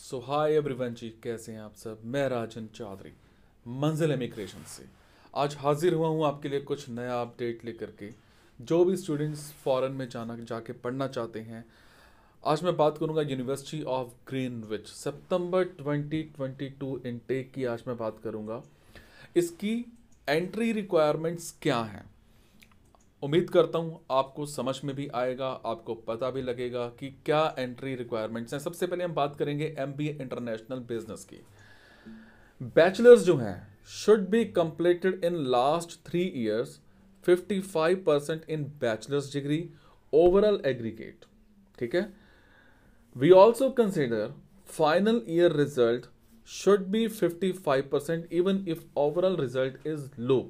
सो hi everyone जी कैसे हैं आप सब मैं राजन चौधरी मंजिल इमिग्रेशन से आज हाजिर हुआ हूँ आपके लिए कुछ नया अपडेट लेकर के जो भी स्टूडेंट्स फॉरेन में जाना जाके पढ़ना चाहते हैं आज मैं बात करूँगा यूनिवर्सिटी ऑफ ग्रीनविच सितंबर 2022 इनटेक की आज मैं बात करूँगा इसकी एंट्री रिक्वायरमेंट्स क्या हैं उम्मीद करता हूँ आपको समझ में भी आएगा आपको पता भी लगेगा कि क्या एंट्री रिक्वायरमेंट्स हैं सबसे पहले हम बात करेंगे एम इंटरनेशनल बिजनेस की बैचलर्स जो हैं should be completed in last three years 55 percent in bachelors degree overall aggregate ठीक है we also consider final year result should be 55 percent even if overall result is low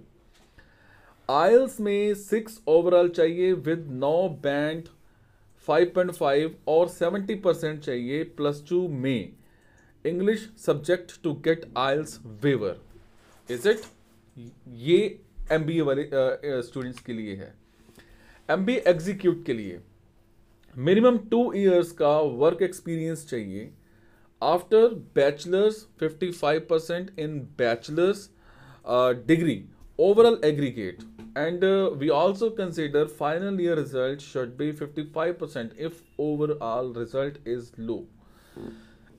IELTS में six overall चाहिए with no band 5.5 और 70 percent चाहिए plus two में English subject to get IELTS waiver is it ये M B ए वाले students के लिए है एम बी एग्जीक्यूट के लिए मिनिमम टू ईयर्स का वर्क एक्सपीरियंस चाहिए after bachelors 55 percent in bachelors degree overall aggregate and uh, we also consider final year result should be 55% if overall result is low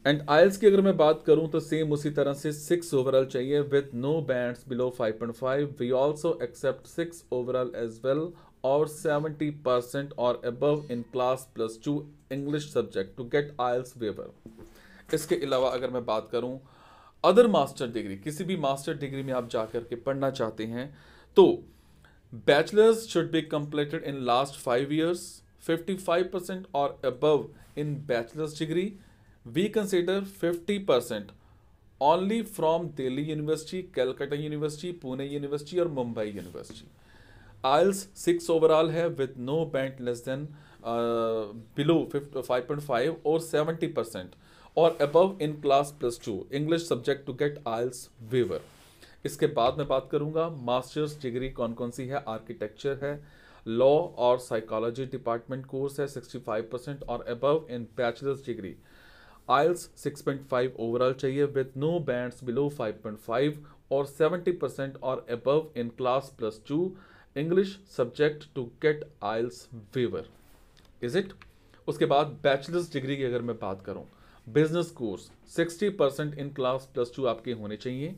and IELTS की अगर मैं बात करूं तो सेम उसी तरह से सिक्स ओवरऑल चाहिए with no bands below 5.5 we also accept six overall as well और 70 परसेंट और above in class plus two English subject to get IELTS waiver इसके अलावा अगर मैं बात करूं अदर मास्टर डिग्री किसी भी मास्टर डिग्री में आप जा के पढ़ना चाहते हैं तो bachelors should be completed in last five years 55 percent और above in bachelors degree we consider 50 percent only from Delhi university Calcutta university Pune university और Mumbai university IELTS six overall है with no band less than below five point five और seventy percent और above in class plus two English subject to get IELTS waiver इसके बाद मैं बात करूंगा masters degree कौन कौन सी है आर्किटेक्चर है लॉ और साइकोलॉजी डिपार्टमेंट कोर्स है 65 परसेंट और above in bachelors degree IELTS 6.5 overall चाहिए विद नो बैंड्स बिलो 5.5 और 70 परसेंट और above in class plus two English subject to get IELTS waiver is it उसके बाद बैचलर्स डिग्री की अगर मैं बात करूँ business course 60 percent in class plus two आपके होने चाहिए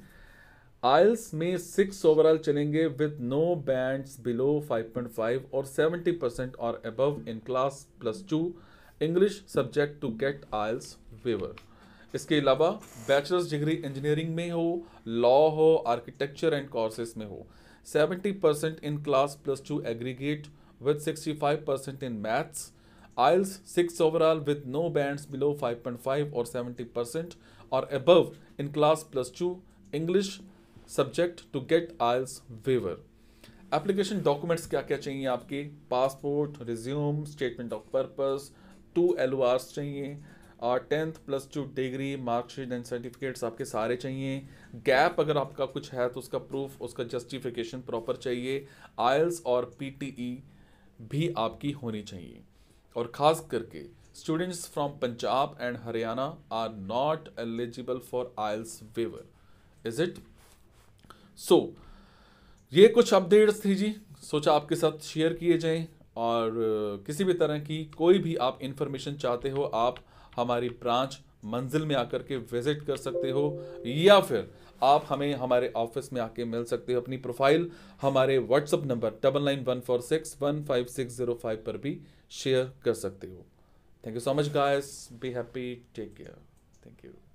आयल्स में सिक्स ओवरऑल चलेंगे विद नो बैंड्स बिलो 5.5 और 70 परसेंट और above in class plus two English subject to get IELTS waiver इसके अलावा बैचलर्स डिग्री इंजीनियरिंग में हो लॉ हो आर्किटेक्चर एंड कोर्सेस में हो 70 percent in class plus two aggregate with 65 percent in maths IELTS six overall with no bands below 5.5 और 70% और above in class plus two English subject to get IELTS waiver application documents क्या क्या चाहिए आपके passport resume statement of purpose two L चाहिए और tenth plus two degree mark sheet and certificates आपके सारे चाहिए गैप अगर आपका कुछ है तो उसका प्रूफ उसका जस्टिफिकेशन प्रॉपर चाहिए आयल्स और पीटीई e भी आपकी होनी चाहिए और ख़ास करके students from Punjab and Haryana are not eligible for IELTS waiver is it so ये कुछ अपडेट्स थी जी सोचा आपके साथ शेयर किए जाएं और किसी भी तरह की कोई भी आप इंफॉर्मेशन चाहते हो आप हमारी ब्रांच मंजिल में आकर के विजिट कर सकते हो या फिर आप हमें हमारे ऑफिस में आके मिल सकते हो अपनी प्रोफाइल हमारे WhatsApp number double nine one four six one five six zero five पर भी शेयर कर सकते हो thank you so much guys be happy take care thank you